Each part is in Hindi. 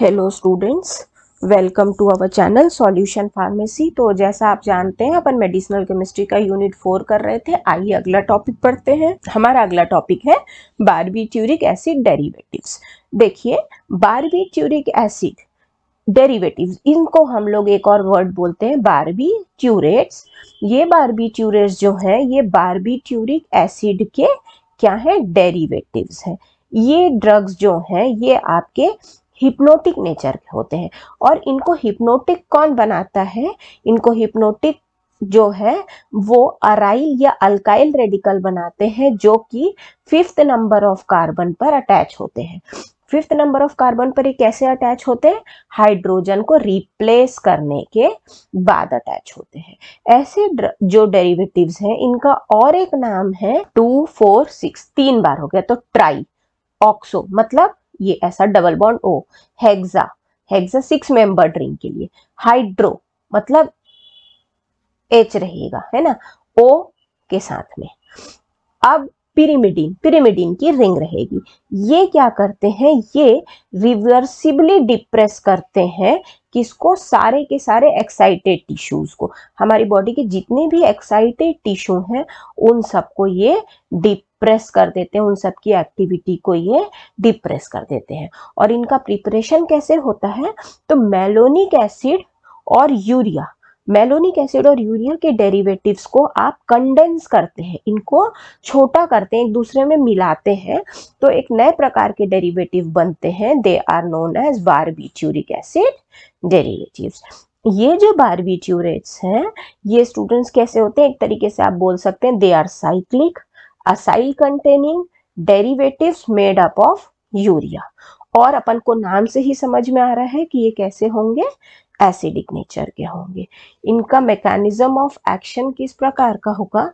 hello students welcome to our channel solution pharmacy तो जैसा आप जानते हैं अपन मेडिसिनल केमिस्ट्री का यूनिट फोर कर रहे थे आइए अगला टॉपिक पढ़ते हैं हमारा अगला टॉपिक है बारबीट्यूरिक एसिड डेरिवेटिव्स देखिए बारबीट्यूरिक एसिड डेरिवेटिव्स इनको हम लोग एक और वर्ड बोलते हैं बारबी ट्यूरेट्स ये बारबी ट्यूरेट्स जो है ये बारबी ट्यूरिक एसिड के क्या है डेरीवेटिव है ये ड्रग्स जो हैं ये आपके हिप्नोटिक नेचर के होते हैं और इनको हिप्नोटिक कौन बनाता है इनको हिप्नोटिक जो है वो अराइल या अल्काइल रेडिकल बनाते हैं जो कि फिफ्थ नंबर ऑफ कार्बन पर अटैच होते हैं फिफ्थ नंबर ऑफ कार्बन पर ये कैसे अटैच होते हैं हाइड्रोजन को रिप्लेस करने के बाद अटैच होते हैं ऐसे जो डेरिवेटिव्स हैं इनका और एक नाम है टू फोर सिक्स तीन बार हो गया तो ट्राई ऑक्सो मतलब ये ऐसा double bond O hexa hexa six member ring के लिए हाइड्रो मतलब एच रहेगा है ना ओ के साथ में अब पिरिमिडिन पिरिमिडिन की रिंग रहेगी ये क्या करते हैं ये रिवर्सिबली डिप्रेस करते हैं किसको सारे के सारे एक्साइटेड टिश्यूज को हमारी बॉडी के जितने भी एक्साइटेड टिश्यू हैं उन सबको ये डिप प्रेस कर देते हैं उन सब की एक्टिविटी को ये डिप्रेस कर देते हैं और इनका प्रिपरेशन कैसे होता है तो मेलोनिक एसिड और यूरिया मेलोनिक एसिड और यूरिया के डेरिवेटिव्स को आप कंडेंस करते हैं इनको छोटा करते हैं एक दूसरे में मिलाते हैं तो एक नए प्रकार के डेरिवेटिव बनते हैं they are known as barbituric acid derivatives ये जो बारबीट्यूरेट्स हैं ये स्टूडेंट्स कैसे होते हैं एक तरीके से आप बोल सकते हैं they are cyclic acyl containing derivatives made up of urea और अपन को नाम से ही समझ में आ रहा है कि ये कैसे होंगे एसिडिक नेचर के होंगे इनका मैकेनिज्म ऑफ एक्शन किस प्रकार का होगा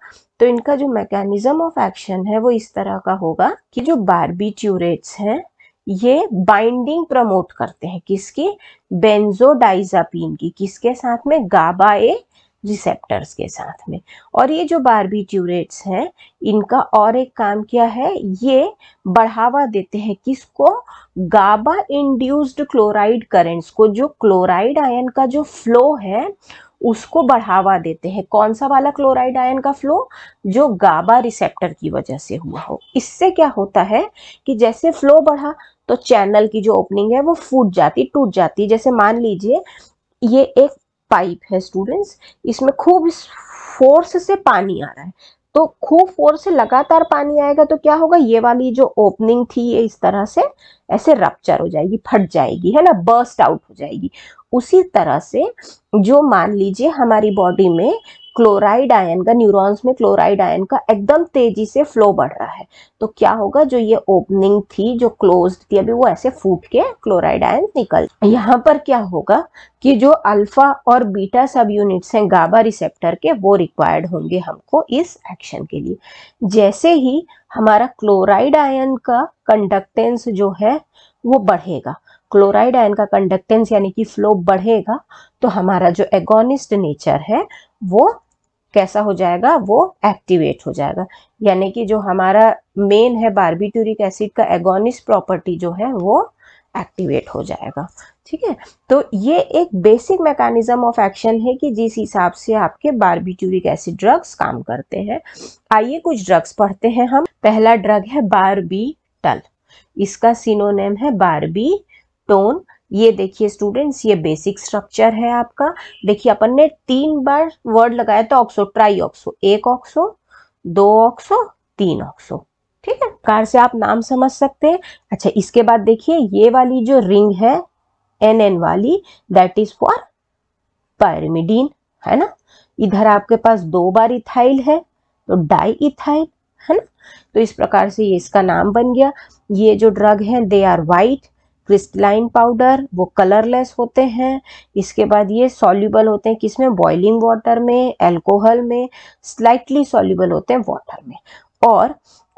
तो इनका जो मैकेनिज्म ऑफ एक्शन है वो इस तरह का होगा कि जो बारबीट्यूरेट्स हैं ये बाइंडिंग प्रमोट करते हैं किसकी बेंजोडाइजापीन की किसके साथ में गाबा ए रिसेप्टर्स के साथ में और ये जो बारबी ट्यूरेट्स हैं इनका और एक काम क्या है ये बढ़ावा देते हैं किसको गाबा इंड्यूस्ड क्लोराइड करेंट्स को जो क्लोराइड आयन का जो फ्लो है उसको बढ़ावा देते हैं कौन सा वाला क्लोराइड आयन का फ्लो जो गाबा रिसेप्टर की वजह से हुआ हो इससे क्या होता है कि जैसे फ्लो बढ़ा तो चैनल की जो ओपनिंग है वो फूट जाती टूट जाती जैसे मान लीजिए ये एक पाइप है स्टूडेंट्स इसमें खूब फोर्स से पानी आ रहा है तो खूब फोर्स से लगातार पानी आएगा तो क्या होगा ये वाली जो ओपनिंग थी ये इस तरह से ऐसे रप्चर हो जाएगी फट जाएगी है ना बर्स्ट आउट हो जाएगी उसी तरह से जो मान लीजिए हमारी बॉडी में क्लोराइड आयन का न्यूरॉन्स में क्लोराइड आयन का एकदम तेजी से फ्लो बढ़ रहा है तो क्या होगा जो ये ओपनिंग थी जो क्लोज थी अभी वो ऐसे फूट के क्लोराइड आयन निकल यहाँ पर क्या होगा कि जो अल्फा और बीटा सब यूनिट्स हैं गाबा रिसेप्टर के वो रिक्वायर्ड होंगे हमको इस एक्शन के लिए जैसे ही हमारा क्लोराइड आयन का कंडक्टेंस जो है वो बढ़ेगा क्लोराइड आयन का कंडक्टेंस यानी कि फ्लो बढ़ेगा तो हमारा जो एगोनिस्ट नेचर है वो कैसा हो जाएगा वो एक्टिवेट हो जाएगा यानी कि जो हमारा मेन है बारबिट्यूरिक एसिड का एगोनिस्ट प्रॉपर्टी जो है वो एक्टिवेट हो जाएगा ठीक है तो ये एक बेसिक मैकेनिज्म ऑफ एक्शन है कि जिस हिसाब से आपके बारबिट्यूरिक एसिड ड्रग्स काम करते हैं आइए कुछ ड्रग्स पढ़ते हैं हम पहला ड्रग है बारबीटल इसका सिनोनेम है बारबी टोन ये देखिए स्टूडेंट्स ये बेसिक स्ट्रक्चर है आपका देखिए अपन ने तीन बार वर्ड लगाया था ऑक्सो ट्राई ऑक्सो एक ऑक्सो दो ऑक्सो तीन ऑक्सो ठीक है कार से आप नाम समझ सकते हैं अच्छा इसके बाद देखिए ये वाली जो रिंग है एन एन वाली दैट इज फॉर पायरमिडीन है ना इधर आपके पास दो बार इथाइल है तो डाई इथाइल है ना तो इस प्रकार से ये इसका नाम बन गया ये जो ड्रग है they are white crystalline powder वो कलरलेस होते हैं इसके बाद ये सॉल्यूबल होते हैं किसमें बॉइलिंग वाटर में अल्कोहल में स्लाइटली सॉल्यूबल होते हैं वाटर में और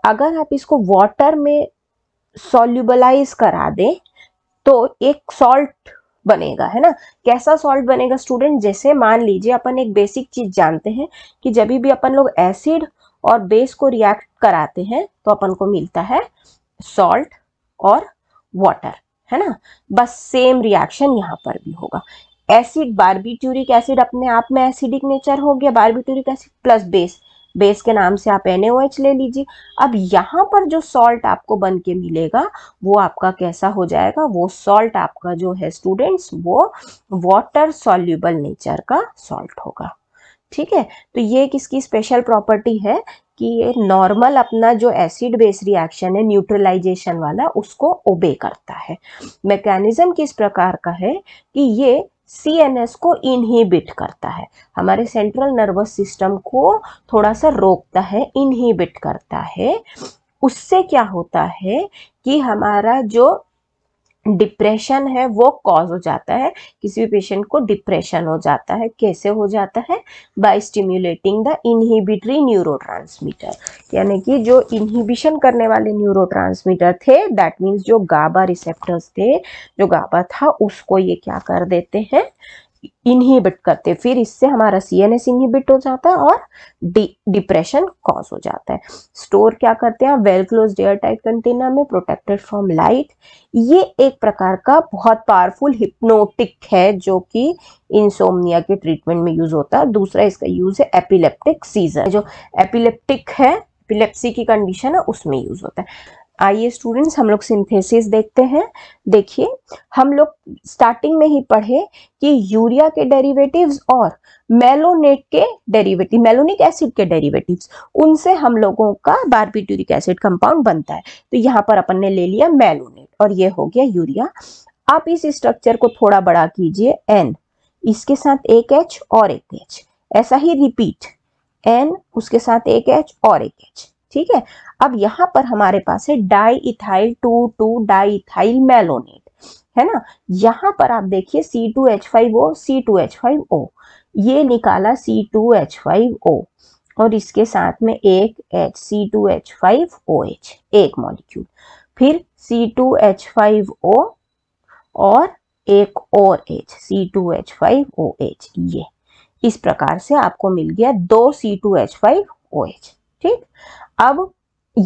अगर आप इसको वाटर में सॉल्यूबलाइज करा दें तो एक सॉल्ट बनेगा है ना कैसा सॉल्ट बनेगा स्टूडेंट जैसे मान लीजिए अपन एक बेसिक चीज जानते हैं कि जब भी अपन लोग एसिड और बेस को रिएक्ट कराते हैं तो अपन को मिलता है सॉल्ट और वाटर है ना बस सेम रिएक्शन यहाँ पर भी होगा एसिड बारबिट्यूरिक एसिड अपने आप में एसिडिक नेचर हो गया barbituric acid plus base base के नाम से आप एन ले लीजिए अब यहाँ पर जो सॉल्ट आपको बन के मिलेगा वो आपका कैसा हो जाएगा वो सॉल्ट आपका जो है स्टूडेंट्स वो वाटर सॉल्यूबल नेचर का सॉल्ट होगा ठीक है तो ये एक इसकी स्पेशल प्रॉपर्टी है कि ये नॉर्मल अपना जो एसिड बेस रिएक्शन है न्यूट्रलाइजेशन वाला उसको ओबे करता है मैकेनिज्म किस प्रकार का है कि ये सी एन एस को इनहिबिट करता है हमारे सेंट्रल नर्वस सिस्टम को थोड़ा सा रोकता है इनहिबिट करता है उससे क्या होता है कि हमारा जो डिप्रेशन है वो कॉज हो जाता है किसी भी पेशेंट को डिप्रेशन हो जाता है कैसे हो जाता है by stimulating the inhibitory neuro यानी कि जो इनहिबिशन करने वाले न्यूरो थे दैट मीन्स जो गाबा रिसेप्टर्स थे जो गाबा था उसको ये क्या कर देते हैं इनहिबिट करते फिर इससे हमारा सी एन एस इनहिबिट हो जाता है और डिप्रेशन कॉज हो जाता है स्टोर क्या करते हैं well close air tight container में प्रोटेक्टेड फ्रॉम लाइट ये एक प्रकार का बहुत पावरफुल हिप्नोटिक है जो कि इंसोमनिया के ट्रीटमेंट में यूज होता है दूसरा इसका यूज है एपिलेप्टिक सीजन जो एपिलेप्टिक है एपिलेप्सी की कंडीशन है उसमें यूज होता है आइए स्टूडेंट्स हम लोग सिंथेसिस देखते हैं देखिए हम लोग स्टार्टिंग में ही पढ़े कि यूरिया के डेरिवेटिव्स और मेलोनेट के डेरिवेटिव मेलोनिक एसिड के डेरिवेटिव्स उनसे हम लोगों का बारबिट्यूरिक एसिड कंपाउंड बनता है तो यहाँ पर अपन ने ले लिया मेलोनेट और ये हो गया यूरिया आप इस स्ट्रक्चर को थोड़ा बड़ा कीजिए एन इसके साथ एक एच और एक एच ऐसा ही रिपीट एन उसके साथ एक एच और एक एच ठीक है अब यहाँ पर हमारे पास है diethyl two two diethyl malonate है ना यहाँ पर आप देखिए C two H five O C two H five O ये निकाला C two H five O और इसके साथ में एक H C two H five O H एक मॉलिक्यूल फिर C two H five O और एक और H C two H five O H ये इस प्रकार से आपको मिल गया दो C two H five O H ठीक अब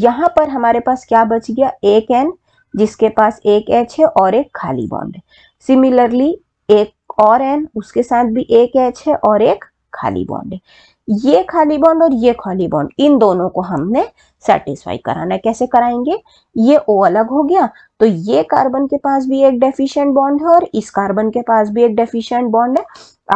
यहां पर हमारे पास क्या बच गया एक एन जिसके पास एक एच है और एक खाली बॉन्ड है सिमिलरली एक और एन उसके साथ भी एक एच है और एक खाली बॉन्ड है ये खाली बॉन्ड और ये खाली बॉन्ड इन दोनों को हमने सेटिस्फाई कराना कैसे कराएंगे ये ओ अलग हो गया तो ये कार्बन के पास भी एक डेफिशिएंट बॉन्ड है और इस कार्बन के पास भी एक डेफिशिएंट बॉन्ड है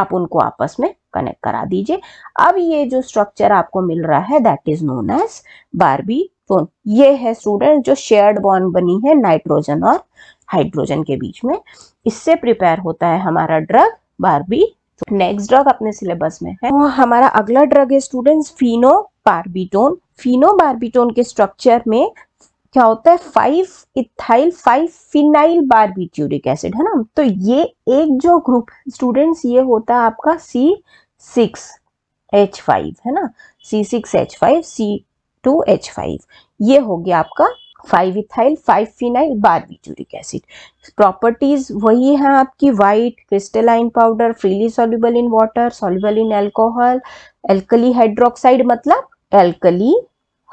आप उनको आपस में कनेक्ट करा दीजिए अब ये जो स्ट्रक्चर आपको मिल रहा है that is known as barbitone ये है स्टूडेंट जो शेयर्ड बॉन्ड बनी है नाइट्रोजन और हाइड्रोजन के बीच में इससे प्रिपेयर होता है हमारा ड्रग बारबी तो नेक्स्ट ड्रग अपने सिलेबस में है वो हमारा अगला ड्रग है students phenobarbitone phenobarbitone के स्ट्रक्चर में क्या होता है five ethyl five phenyl barbituric acid है ना तो ये एक जो ग्रुप स्टूडेंट्स ये होता है आपका सी सिक्स एच फाइव है ना C six H five C two H five ये हो गया आपका five ethyl five phenyl barbituric acid properties वही हैं आपकी white crystalline powder freely soluble in water soluble in alcohol alkali hydroxide मतलब एल्कली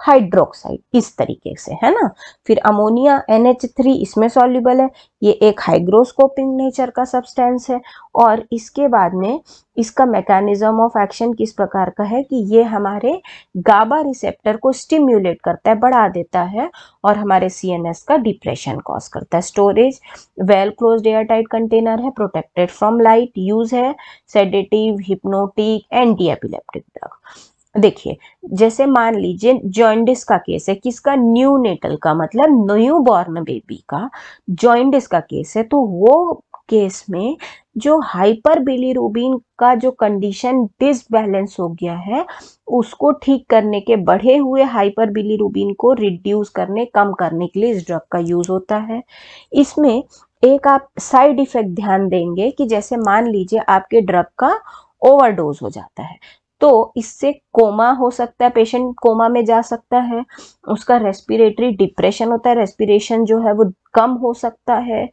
हाइड्रोक्साइड इस तरीके से है ना फिर अमोनिया NH3 इसमें सॉल्यूबल है ये एक हाइग्रोस्कोपिंग नेचर का सब्सटेंस है और इसके बाद में इसका मैकेनिज्म ऑफ एक्शन किस प्रकार का है कि ये हमारे गाबा रिसेप्टर को स्टिम्युलेट करता है बढ़ा देता है और हमारे सीएनएस का डिप्रेशन कॉज करता है storage well close air tight container है प्रोटेक्टेड फ्रॉम लाइट यूज है sedative hypnotic anti epileptic drug देखिए जैसे मान लीजिए जॉइंडिस का केस है किसका न्यू नेटल का मतलब न्यू बॉर्न बेबी का जॉइंडिस का केस है तो वो केस में जो हाइपर बिलीरूबिन का जो कंडीशन डिसबैलेंस हो गया है उसको ठीक करने के बढ़े हुए हाइपर बिलीरूबिन को रिड्यूस करने कम करने के लिए इस ड्रग का यूज होता है इसमें एक आप साइड इफेक्ट ध्यान देंगे कि जैसे मान लीजिए आपके ड्रग का ओवरडोज हो जाता है तो इससे कोमा हो सकता है पेशेंट कोमा में जा सकता है उसका रेस्पिरेटरी डिप्रेशन होता है रेस्पिरेशन जो है वो कम हो सकता है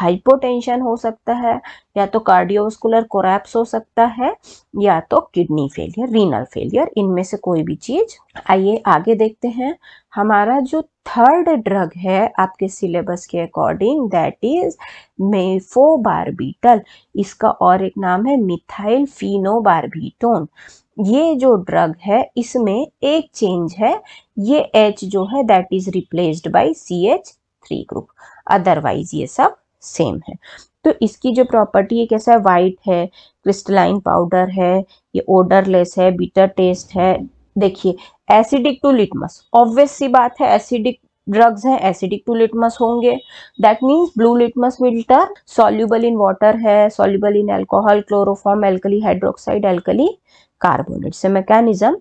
हाइपोटेंशन हो सकता है या तो कार्डियोस्कुलर कोरैप्स हो सकता है या तो किडनी फेलियर रीनल फेलियर इनमें से कोई भी चीज आइए आगे देखते हैं हमारा जो थर्ड ड्रग है आपके सिलेबस के अकॉर्डिंग दैट इज मेफोबार्बिटल इसका और एक नाम है मिथाइल फिनोबार्बिटोन ये जो ड्रग है इसमें एक चेंज है ये एच जो है that is replaced by C H three group otherwise ये सब सेम है तो इसकी जो प्रॉपर्टी है कैसा है वाइट है क्रिस्टलाइन पाउडर है ये ओडरलेस है बीटर टेस्ट है देखिए एसिडिक टू लिटमस ऑब्वियस सी बात है एसिडिक ड्रग्स हैं एसिडिक टू लिटमस होंगे that means blue litmus will soluble soluble in water है soluble in alcohol chloroform alkali hydroxide alkali carbonate से मैकेनिज्म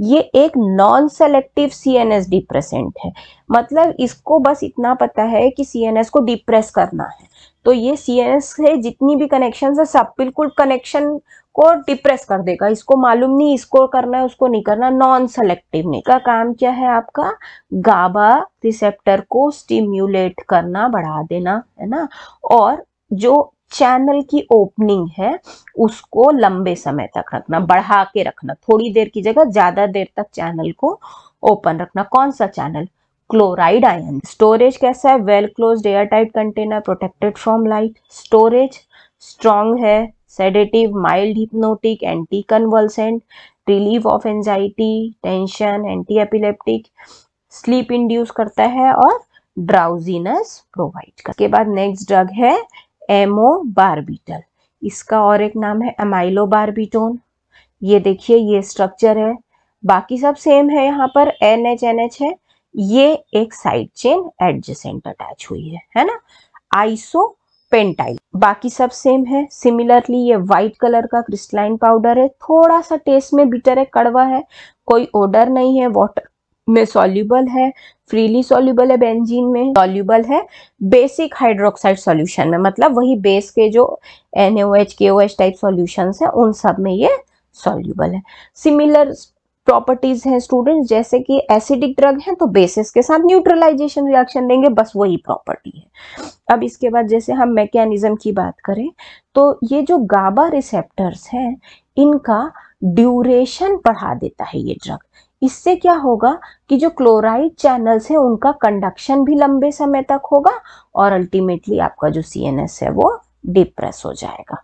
ये एक non selective C N S depressant है मतलब इसको बस इतना पता है कि सी एन एस को डिप्रेस करना है तो ये सी एन एस से जितनी भी कनेक्शन है सब बिल्कुल कनेक्शन को डिप्रेस कर देगा इसको मालूम नहीं इसको करना है उसको नहीं करना नॉन सेलेक्टिव नहीं का काम क्या है आपका गाबा रिसेप्टर को स्टिम्यूलेट करना बढ़ा देना है ना और जो चैनल की ओपनिंग है उसको लंबे समय तक रखना बढ़ा के रखना थोड़ी देर की जगह ज्यादा देर तक चैनल को ओपन रखना कौन सा चैनल क्लोराइड आयन स्टोरेज कैसा है well close air tight container protected from light storage strong है sedative mild hypnotic anti convulsant relief of anxiety tension anti epileptic sleep induce करता है और ड्राउजीनेस प्रोवाइड के बाद नेक्स्ट ड्रग है एमओ बारबिटल इसका और एक नाम है अमाइलो बारबिटोन ये देखिए ये स्ट्रक्चर है बाकी सब सेम है यहाँ पर एन एच एन एच है ये एक साइड चेन एडजेसेंट अटैच हुई है है ना आइसो पेंटाइल बाकी सब सेम है सिमिलरली ये व्हाइट कलर का क्रिस्टलाइन पाउडर है थोड़ा सा टेस्ट में बिटर है कड़वा है कोई ओडर नहीं है वॉटर में सॉल्यूबल है फ्रीली सॉल्यूबल है बेंजीन में सॉल्यूबल है बेसिक हाइड्रोक्साइड सॉल्यूशन में मतलब वही बेस के जो एन टाइप सॉल्यूशन है उन सब में ये सॉल्यूबल है सिमिलर प्रॉपर्टीज हैं स्टूडेंट्स जैसे कि एसिडिक ड्रग हैं तो बेसिस के साथ न्यूट्रलाइजेशन रिएक्शन देंगे बस वही प्रॉपर्टी है अब इसके बाद जैसे हम मैकेनिज्म की बात करें तो ये जो गाबा रिसेप्टर्स हैं इनका ड्यूरेशन बढ़ा देता है ये ड्रग इससे क्या होगा कि जो क्लोराइड चैनल्स हैं उनका कंडक्शन भी लंबे समय तक होगा और अल्टीमेटली आपका जो सी है वो डिप्रेस हो जाएगा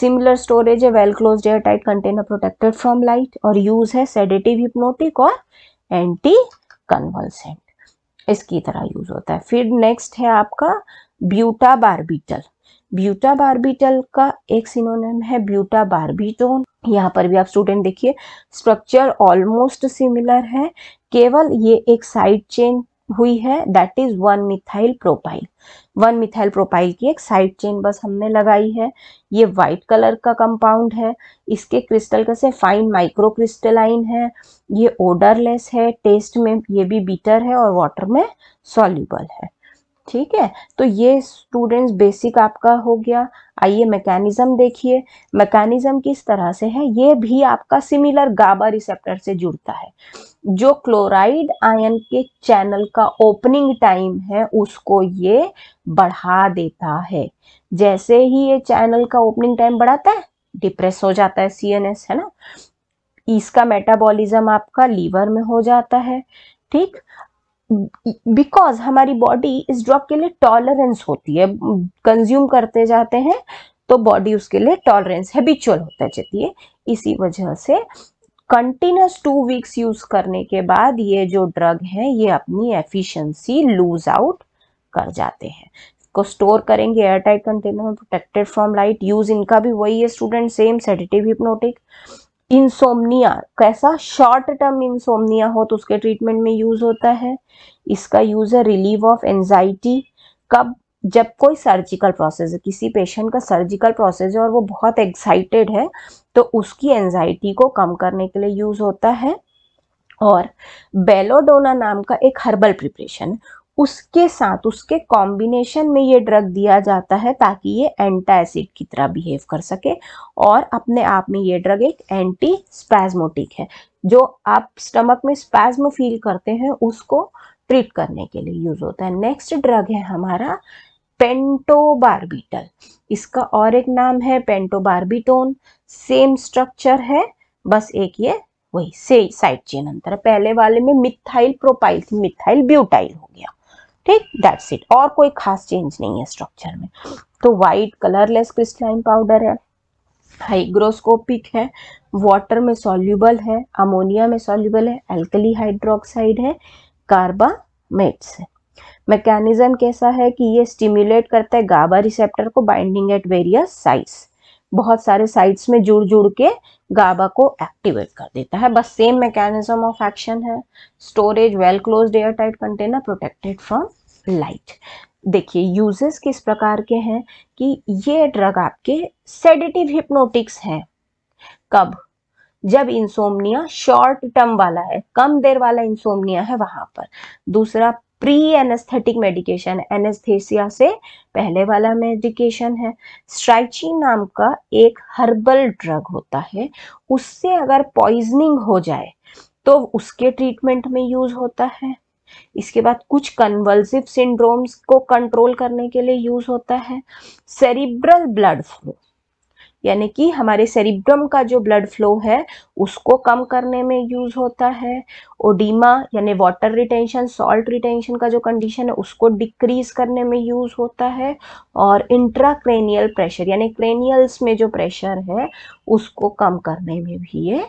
सिमिलर स्टोरेज है well close air tight container protected from light और यूज है सेडेटिव हिप्नोटिक और एंटी कन्वल्सेंट इसकी तरह यूज होता है फिर नेक्स्ट है आपका ब्यूटा बारबिटल ब्यूटा बार्बिटल का एक सिनोनिम है ब्यूटा बार्बिटोन यहाँ पर भी आप स्टूडेंट देखिए स्ट्रक्चर ऑलमोस्ट सिमिलर है केवल ये एक साइड चेन हुई है that is one methyl propyl one methyl propyl की एक साइड चेन बस हमने लगाई है ये व्हाइट कलर का कंपाउंड है इसके क्रिस्टल कैसे फाइन माइक्रो क्रिस्टलाइन है ये ओडरलेस है टेस्ट में ये भी बीटर है और वाटर में सॉल्यूबल है ठीक है तो ये स्टूडेंट्स बेसिक आपका हो गया आइए मैकेनिज्म देखिए मैकेनिज्म किस तरह से है ये भी आपका सिमिलर गाबा रिसेप्टर से जुड़ता है जो क्लोराइड आयन के चैनल का ओपनिंग टाइम है उसको ये बढ़ा देता है जैसे ही ये चैनल का ओपनिंग टाइम बढ़ाता है डिप्रेस हो जाता है सीएनएस है ना इसका मेटाबॉलिज्म आपका लीवर में हो जाता है ठीक बिकॉज हमारी बॉडी इस ड्रॉप के लिए टॉलरेंस होती है कंज्यूम करते जाते हैं तो बॉडी उसके लिए टॉलरेंस हैबिचुअल होता जाती है इसी वजह से कंटिन्यूस टू वीक्स यूज करने के बाद ये जो ड्रग है ये अपनी एफिशिएंसी लूज आउट कर जाते हैं को स्टोर करेंगे एयरटाइट कंटेनर में प्रोटेक्टेड फ्रॉम लाइट यूज इनका भी वही है student same sedative hypnotic insomnia कैसा शॉर्ट टर्म इंसोमनिया हो तो उसके ट्रीटमेंट में यूज़ होता है इसका यूज़ है रिलीव ऑफ एनजाइटी कब जब कोई सर्जिकल प्रोसेस है किसी पेशेंट का सर्जिकल प्रोसेस है और वो बहुत एक्साइटेड है तो उसकी एनजाइटी को कम करने के लिए यूज़ होता है और बेलोडोना नाम का एक हर्बल प्रिपरेशन उसके साथ उसके कॉम्बिनेशन में ये ड्रग दिया जाता है ताकि ये एंटा एसिड की तरह बिहेव कर सके और अपने आप में ये ड्रग एक एंटी स्पैज्मोटिक है जो आप स्टमक में स्पैज्म फील करते हैं उसको ट्रीट करने के लिए यूज़ होता है नेक्स्ट ड्रग है हमारा पेंटोबारबिटल इसका और एक नाम है पेंटोबार्बिटोन सेम स्ट्रक्चर है बस एक ये वही से साइड चेन अंतर है पहले वाले में मिथाइल प्रोपाइल थी मिथाइल ब्यूटाइल हो गया ठीक दैट्स इट और कोई खास चेंज नहीं है स्ट्रक्चर में तो वाइट कलरलेस क्रिस्टलाइन पाउडर है हाइग्रोस्कोपिक है वाटर में सॉल्यूबल है अमोनिया में सॉल्यूबल है एल्कली हाइड्रोक्साइड है कार्बामेट्स है मैकेनिज्म कैसा है कि ये स्टिम्युलेट करता है गाबा रिसेप्टर को बाइंडिंग एट वेरियस साइट्स बहुत सारे साइट्स में जुड़ जुड़ के गाबा को एक्टिवेट कर देता है बस सेम मैकेनिज्म ऑफ एक्शन है storage well close air tight container protected from light देखिए यूजेस किस प्रकार के हैं कि ये ड्रग आपके सेडेटिव हिप्नोटिक्स हैं कब जब इंसोमनिया शॉर्ट टर्म वाला है कम देर वाला इंसोमनिया है वहां पर दूसरा प्री एनेस्थेटिक मेडिकेशन एनेस्थेसिया से पहले वाला मेडिकेशन है स्ट्राइची नाम का एक हर्बल ड्रग होता है उससे अगर पॉइजनिंग हो जाए तो उसके ट्रीटमेंट में यूज होता है इसके बाद कुछ कन्वल्सिव सिंड्रोम्स को कंट्रोल करने के लिए यूज होता है सेरिब्रल ब्लड फ्लो यानी कि हमारे सेरिब्रम का जो ब्लड फ्लो है उसको कम करने में यूज़ होता है ओडीमा यानी वाटर रिटेंशन सॉल्ट रिटेंशन का जो कंडीशन है उसको डिक्रीज करने में यूज़ होता है और इंट्राक्रेनियल प्रेशर यानी क्रेनियल्स में जो प्रेशर है उसको कम करने में भी ये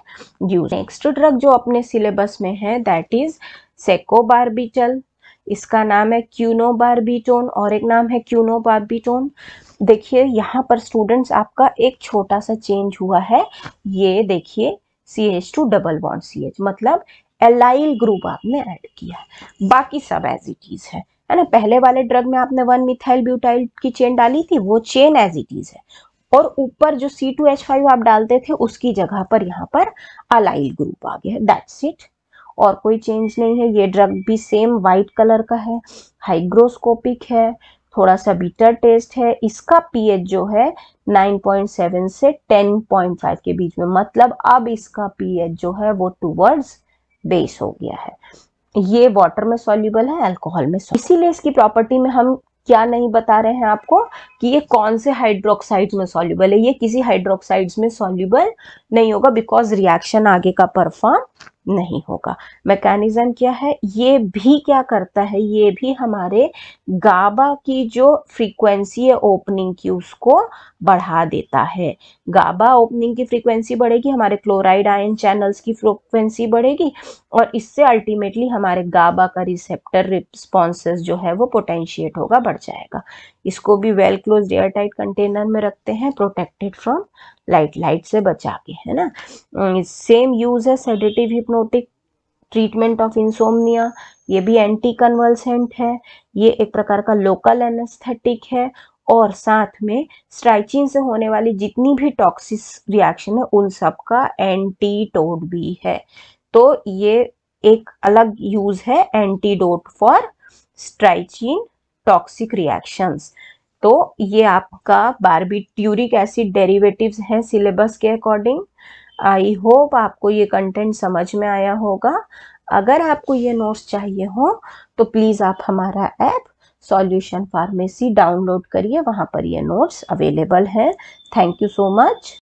यूज नेक्स्ट ड्रग जो अपने सिलेबस में है दैट इज़ सेकोबार्बिटल इसका नाम है क्यूनोबारबिटोन और एक नाम है क्यूनोबार्बिटोन देखिए यहाँ पर स्टूडेंट्स आपका एक छोटा सा चेंज हुआ है ये देखिए C H two double bond C H मतलब एलाइल ग्रुप आपने ऐड किया है बाकी सब एज इट इज है है ना पहले वाले ड्रग में आपने वन मिथाइल ब्यूटाइल की चेन डाली थी वो चेन एज इट इज है और ऊपर जो सी टू एच फाइव आप डालते थे उसकी जगह पर यहाँ पर अलाइल ग्रुप आ गया है दैट्स इट और कोई चेंज नहीं है ये ड्रग भी सेम वाइट कलर का है हाइग्रोस्कोपिक है थोड़ा सा बीटर टेस्ट है इसका पीएच जो है 9.7 से 10.5 के बीच में मतलब अब इसका पीएच जो है वो टूवर्ड्स बेस हो गया है ये वाटर में सॉल्यूबल है अल्कोहल में इसीलिए इसकी प्रॉपर्टी में हम क्या नहीं बता रहे हैं आपको कि ये कौन से हाइड्रोक्साइड में सॉल्यूबल है ये किसी हाइड्रोक्साइड्स में सॉल्यूबल नहीं होगा बिकॉज रिएक्शन आगे का परफॉर्म नहीं होगा मैकेनिज्म क्या है ये भी क्या करता है ये भी हमारे गाबा की जो फ्रीक्वेंसी है ओपनिंग की उसको बढ़ा देता है गाबा ओपनिंग की फ्रीक्वेंसी बढ़ेगी हमारे क्लोराइड आयन चैनल्स की फ्रीक्वेंसी बढ़ेगी और इससे अल्टीमेटली हमारे गाबा का रिसेप्टर रिस्पॉन्स जो है वो पोटेंशिएट होगा बढ़ जाएगा इसको भी well close air tight container में रखते हैं प्रोटेक्टेड फ्रॉम लाइट लाइट से बचा के है ना सेम हम्म, यूज है sedative hypnotic treatment of insomnia ये भी एंटी कन्वर्सेंट है ये एक प्रकार का लोकल एनेस्थेटिक है और साथ में स्ट्राइचिन से होने वाली जितनी भी टॉक्सिस रिएक्शन है उन सब का एंटीडोट भी है तो ये एक अलग यूज है antidote for strychnine toxic reactions तो ये आपका बारबिट्यूरिक एसिड डेरिवेटिव्स है सिलेबस के अकॉर्डिंग आई होप आपको ये कंटेंट समझ में आया होगा अगर आपको ये नोट्स चाहिए हो तो प्लीज़ आप हमारा ऐप सॉल्यूशन फार्मेसी डाउनलोड करिए वहाँ पर ये नोट्स अवेलेबल हैं थैंक यू सो मच